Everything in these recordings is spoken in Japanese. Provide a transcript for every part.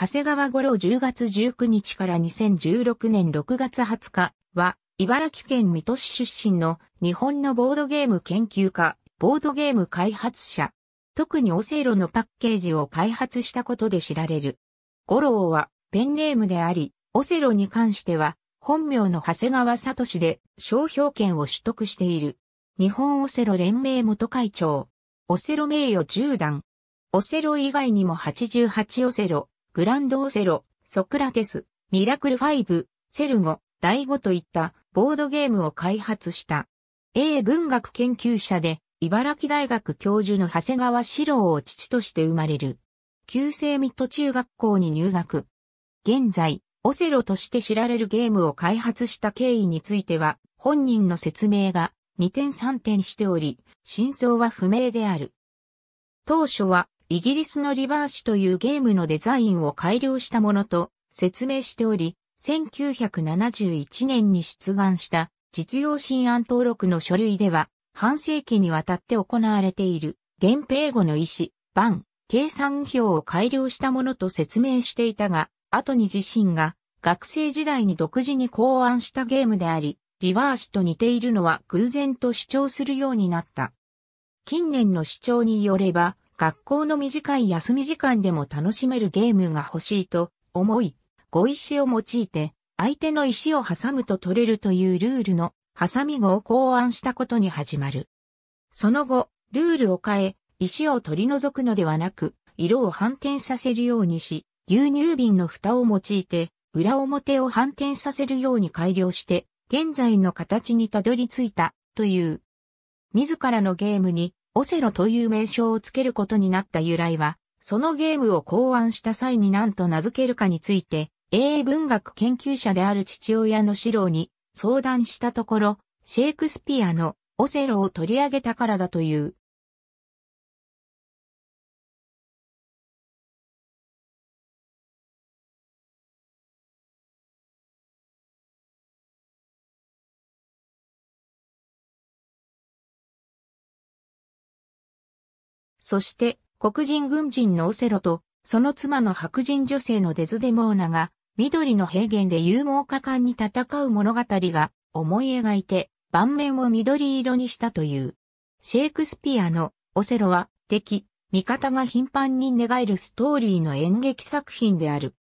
長谷川五郎10月19日から2016年6月20日は、茨城県水戸市出身の日本のボードゲーム研究家、ボードゲーム開発者。特にオセロのパッケージを開発したことで知られる。五郎はペンネームであり、オセロに関しては本名の長谷川聡で商標権を取得している。日本オセロ連盟元会長。オセロ名誉10段。オセロ以外にも88オセロ、グランドオセロ、ソクラテス、ミラクル5、セルゴ、第5といったボードゲームを開発した。英文学研究者で、茨城大学教授の長谷川史郎を父として生まれる。旧制ミッド中学校に入学。現在、オセロとして知られるゲームを開発した経緯については、本人の説明が2点3点しており、真相は不明である。当初はイギリスのリバーシというゲームのデザインを改良したものと説明しており、1971年に出願した実用新案登録の書類では、半世紀にわたって行われている、原平語の意思、版、計算表を改良したものと説明していたが、後に自身が学生時代に独自に考案したゲームであり、リバーシと似ているのは偶然と主張するようになった。近年の主張によれば、学校の短い休み時間でも楽しめるゲームが欲しいと思い、碁石を用いて相手の石を挟むと取れるというルールの挟み号を考案したことに始まる。その後、ルールを変え、石を取り除くのではなく、色を反転させるようにし、牛乳瓶の蓋を用いて、裏表を反転させるように改良して、現在の形にたどり着いた、という。自らのゲームにオセロという名称をつけることになった由来は、そのゲームを考案した際に何と名付けるかについて、英文学研究者である父親の史郎に相談したところ、シェイクスピアのオセロを取り上げたからだという。そして、黒人軍人のオセロと、その妻の白人女性のデズデモーナが、緑の平原で勇猛果敢に戦う物語が思い描いて、盤面を緑色にしたという。シェイクスピアのオセロは敵、味方が頻繁に寝返るストーリーの演劇作品である。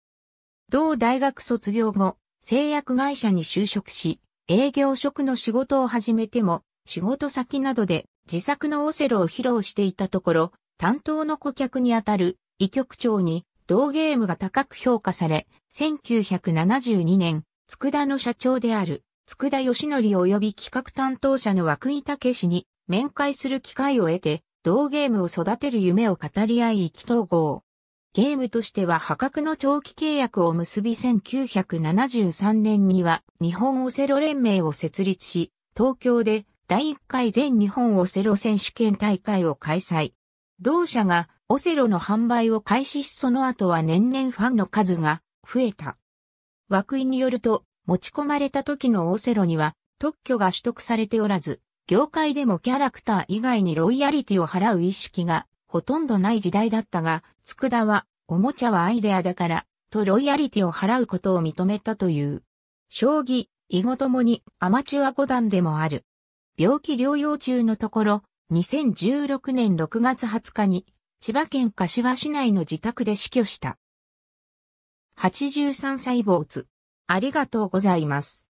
同大学卒業後、製薬会社に就職し、営業職の仕事を始めても、仕事先などで自作のオセロを披露していたところ、担当の顧客にあたる、医局長に、同ゲームが高く評価され、1972年、佃の社長である、佃義則及び企画担当者の涌井武氏に面会する機会を得て、同ゲームを育てる夢を語り合い意気投合。ゲームとしては破格の長期契約を結び1973年には日本オセロ連盟を設立し、東京で第1回全日本オセロ選手権大会を開催。同社がオセロの販売を開始しその後は年々ファンの数が増えた。枠井によると、持ち込まれた時のオセロには特許が取得されておらず、業界でもキャラクター以外にロイヤリティを払う意識がほとんどない時代だったが、佃は、おもちゃはアイデアだから、とロイヤリティを払うことを認めたという。将棋、囲碁ともにアマチュア五段でもある。病気療養中のところ、2016年6月20日に、千葉県柏市内の自宅で死去した。83歳坊主。ありがとうございます。